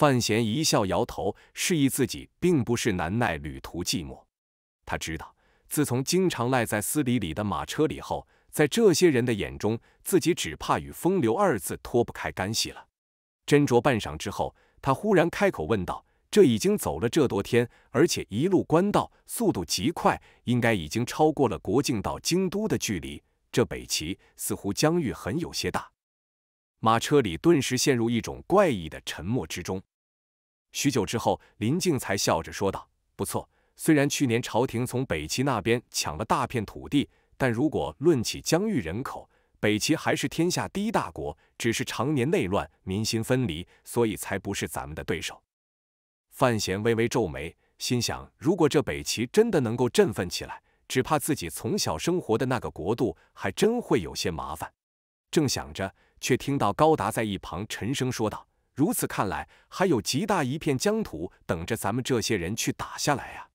范闲一笑，摇头，示意自己并不是难耐旅途寂寞。他知道，自从经常赖在司礼里的马车里后，在这些人的眼中，自己只怕与风流二字脱不开干系了。斟酌半晌之后，他忽然开口问道：“这已经走了这多天，而且一路官道，速度极快，应该已经超过了国境到京都的距离。这北齐似乎疆域很有些大。”马车里顿时陷入一种怪异的沉默之中。许久之后，林静才笑着说道：“不错，虽然去年朝廷从北齐那边抢了大片土地，但如果论起疆域人口，北齐还是天下第一大国。只是常年内乱，民心分离，所以才不是咱们的对手。”范闲微微皱眉，心想：如果这北齐真的能够振奋起来，只怕自己从小生活的那个国度还真会有些麻烦。正想着，却听到高达在一旁沉声说道。如此看来，还有极大一片疆土等着咱们这些人去打下来呀！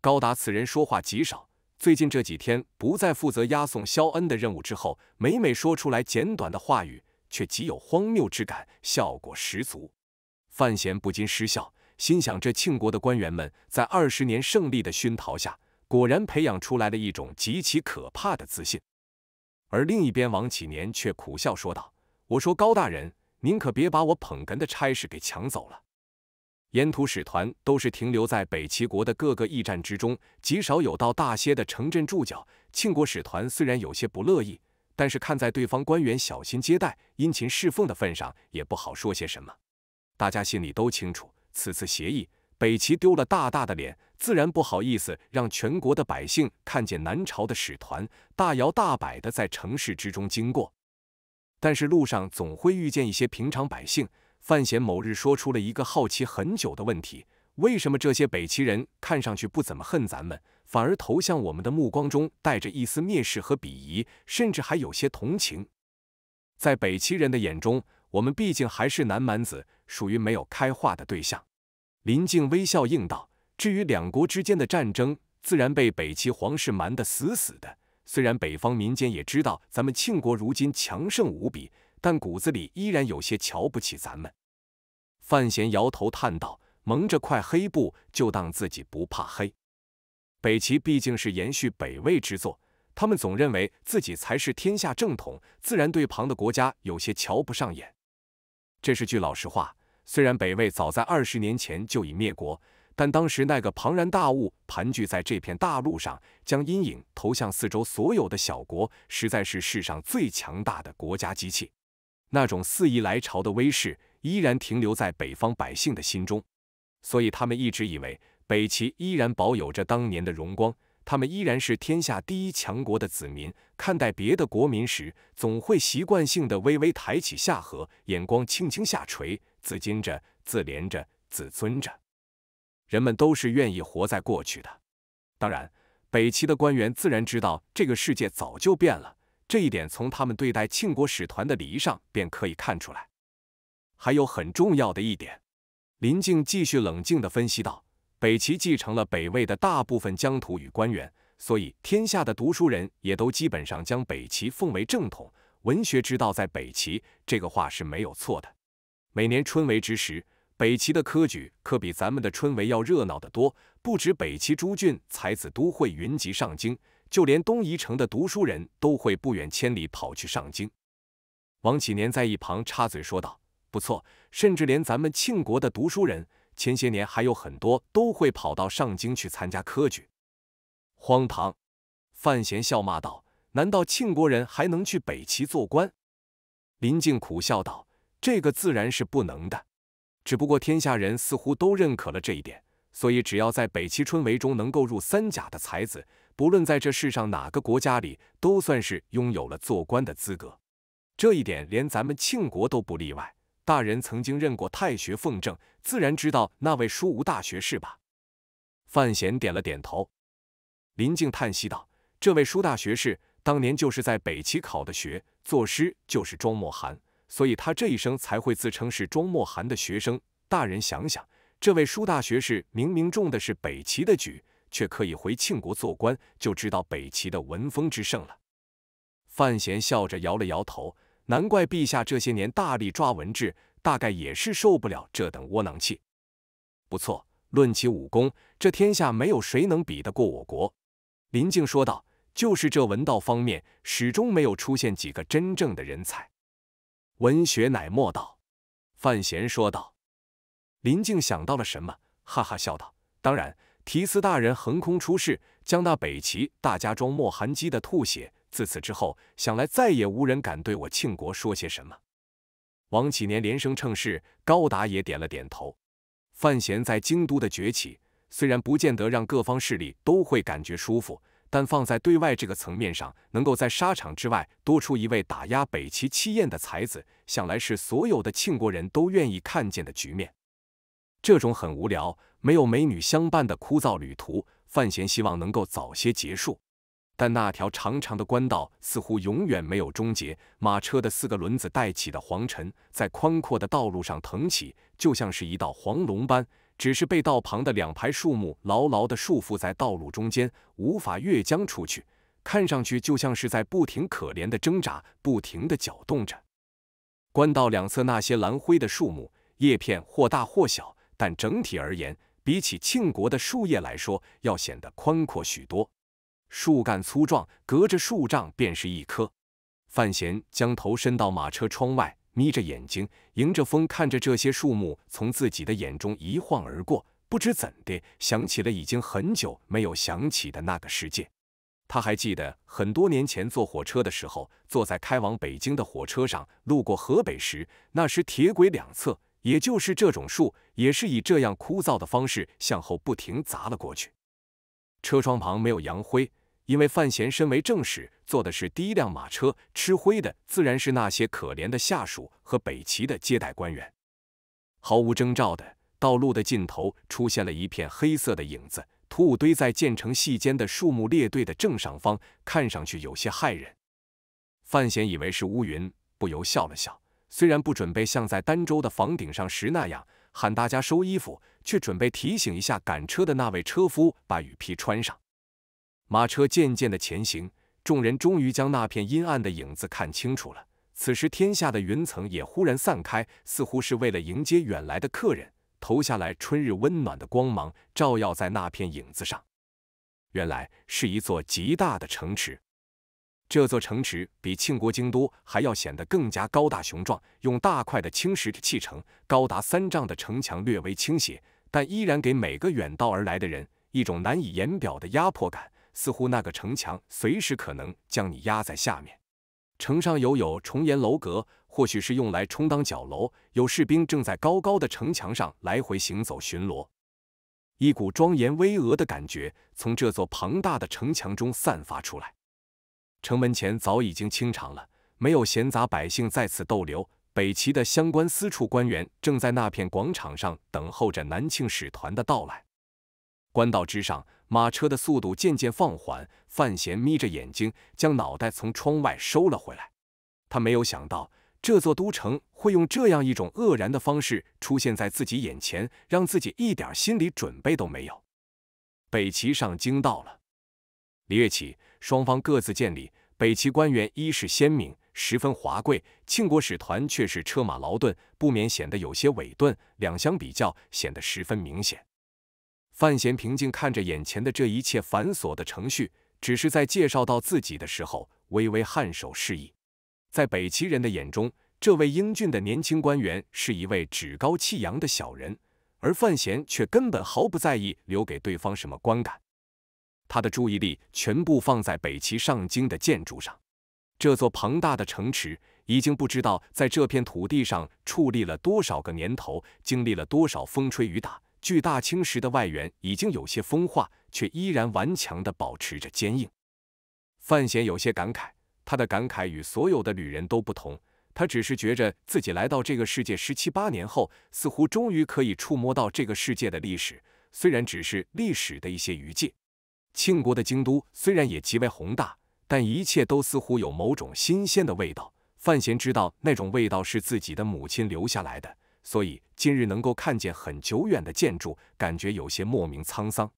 高达此人说话极少，最近这几天不再负责押送肖恩的任务之后，每每说出来简短的话语，却极有荒谬之感，效果十足。范闲不禁失笑，心想这庆国的官员们在二十年胜利的熏陶下，果然培养出来了一种极其可怕的自信。而另一边，王启年却苦笑说道：“我说高大人。”您可别把我捧哏的差事给抢走了。沿途使团都是停留在北齐国的各个驿站之中，极少有到大些的城镇驻脚。庆国使团虽然有些不乐意，但是看在对方官员小心接待、殷勤侍奉的份上，也不好说些什么。大家心里都清楚，此次协议，北齐丢了大大的脸，自然不好意思让全国的百姓看见南朝的使团大摇大摆的在城市之中经过。但是路上总会遇见一些平常百姓。范闲某日说出了一个好奇很久的问题：为什么这些北齐人看上去不怎么恨咱们，反而投向我们的目光中带着一丝蔑视和鄙夷，甚至还有些同情？在北齐人的眼中，我们毕竟还是南蛮子，属于没有开化的对象。林静微笑应道：“至于两国之间的战争，自然被北齐皇室瞒得死死的。”虽然北方民间也知道咱们庆国如今强盛无比，但骨子里依然有些瞧不起咱们。范闲摇头叹道：“蒙着块黑布，就当自己不怕黑。北齐毕竟是延续北魏之作，他们总认为自己才是天下正统，自然对旁的国家有些瞧不上眼。这是句老实话。虽然北魏早在二十年前就已灭国。”但当时那个庞然大物盘踞在这片大陆上，将阴影投向四周所有的小国，实在是世上最强大的国家机器。那种肆意来朝的威势，依然停留在北方百姓的心中。所以他们一直以为北齐依然保有着当年的荣光，他们依然是天下第一强国的子民。看待别的国民时，总会习惯性的微微抬起下颌，眼光轻轻下垂，自矜着，自怜着，自尊着。人们都是愿意活在过去的。当然，北齐的官员自然知道这个世界早就变了，这一点从他们对待庆国使团的礼仪上便可以看出来。还有很重要的一点，林静继续冷静地分析道：北齐继承了北魏的大部分疆土与官员，所以天下的读书人也都基本上将北齐奉为正统。文学之道在北齐，这个话是没有错的。每年春闱之时。北齐的科举可比咱们的春闱要热闹得多，不止北齐诸郡才子都会云集上京，就连东夷城的读书人都会不远千里跑去上京。王启年在一旁插嘴说道：“不错，甚至连咱们庆国的读书人，前些年还有很多都会跑到上京去参加科举。”荒唐！范闲笑骂道：“难道庆国人还能去北齐做官？”林静苦笑道：“这个自然是不能的。”只不过天下人似乎都认可了这一点，所以只要在北齐春闱中能够入三甲的才子，不论在这世上哪个国家里，都算是拥有了做官的资格。这一点连咱们庆国都不例外。大人曾经任过太学奉正，自然知道那位书无大学士吧？范闲点了点头。林静叹息道：“这位书大学士当年就是在北齐考的学，作诗就是庄墨涵。”所以他这一生才会自称是庄墨寒的学生。大人想想，这位舒大学士明明中的是北齐的举，却可以回庆国做官，就知道北齐的文风之盛了。范闲笑着摇了摇头，难怪陛下这些年大力抓文治，大概也是受不了这等窝囊气。不错，论起武功，这天下没有谁能比得过我国。林静说道：“就是这文道方面，始终没有出现几个真正的人才。”文学乃莫道，范闲说道。林静想到了什么，哈哈笑道：“当然，提斯大人横空出世，将那北齐大家庄莫寒基的吐血。自此之后，想来再也无人敢对我庆国说些什么。”王启年连声称是，高达也点了点头。范闲在京都的崛起，虽然不见得让各方势力都会感觉舒服。但放在对外这个层面上，能够在沙场之外多出一位打压北齐气焰的才子，想来是所有的庆国人都愿意看见的局面。这种很无聊、没有美女相伴的枯燥旅途，范闲希望能够早些结束。但那条长长的官道似乎永远没有终结，马车的四个轮子带起的黄尘在宽阔的道路上腾起，就像是一道黄龙般。只是被道旁的两排树木牢牢地束缚在道路中间，无法越江出去，看上去就像是在不停可怜的挣扎，不停地搅动着。官道两侧那些蓝灰的树木，叶片或大或小，但整体而言，比起庆国的树叶来说，要显得宽阔许多。树干粗壮，隔着树障便是一棵。范闲将头伸到马车窗外。眯着眼睛，迎着风，看着这些树木从自己的眼中一晃而过。不知怎的，想起了已经很久没有想起的那个世界。他还记得很多年前坐火车的时候，坐在开往北京的火车上，路过河北时，那时铁轨两侧，也就是这种树，也是以这样枯燥的方式向后不停砸了过去。车窗旁没有扬灰。因为范闲身为正使，坐的是第一辆马车，吃灰的自然是那些可怜的下属和北齐的接待官员。毫无征兆的，道路的尽头出现了一片黑色的影子，突兀堆在建成细间的树木列队的正上方，看上去有些骇人。范闲以为是乌云，不由笑了笑。虽然不准备像在儋州的房顶上时那样喊大家收衣服，却准备提醒一下赶车的那位车夫把雨披穿上。马车渐渐的前行，众人终于将那片阴暗的影子看清楚了。此时天下的云层也忽然散开，似乎是为了迎接远来的客人，投下来春日温暖的光芒，照耀在那片影子上。原来是一座极大的城池，这座城池比庆国京都还要显得更加高大雄壮，用大块的青石砌成，高达三丈的城墙略微倾斜，但依然给每个远道而来的人一种难以言表的压迫感。似乎那个城墙随时可能将你压在下面。城上有有重檐楼阁，或许是用来充当角楼。有士兵正在高高的城墙上来回行走巡逻。一股庄严巍峨的感觉从这座庞大的城墙中散发出来。城门前早已经清场了，没有闲杂百姓在此逗留。北齐的相关司处官员正在那片广场上等候着南庆使团的到来。官道之上。马车的速度渐渐放缓，范闲眯着眼睛，将脑袋从窗外收了回来。他没有想到这座都城会用这样一种愕然的方式出现在自己眼前，让自己一点心理准备都没有。北齐上京到了，李月起双方各自见礼。北齐官员衣饰鲜明，十分华贵；庆国使团却是车马劳顿，不免显得有些委顿。两相比较，显得十分明显。范闲平静看着眼前的这一切繁琐的程序，只是在介绍到自己的时候微微颔首示意。在北齐人的眼中，这位英俊的年轻官员是一位趾高气扬的小人，而范闲却根本毫不在意，留给对方什么观感。他的注意力全部放在北齐上京的建筑上。这座庞大的城池已经不知道在这片土地上矗立了多少个年头，经历了多少风吹雨打。距大清时的外援已经有些风化，却依然顽强的保持着坚硬。范闲有些感慨，他的感慨与所有的旅人都不同。他只是觉着自己来到这个世界十七八年后，似乎终于可以触摸到这个世界的历史，虽然只是历史的一些余烬。庆国的京都虽然也极为宏大，但一切都似乎有某种新鲜的味道。范闲知道那种味道是自己的母亲留下来的。所以今日能够看见很久远的建筑，感觉有些莫名沧桑。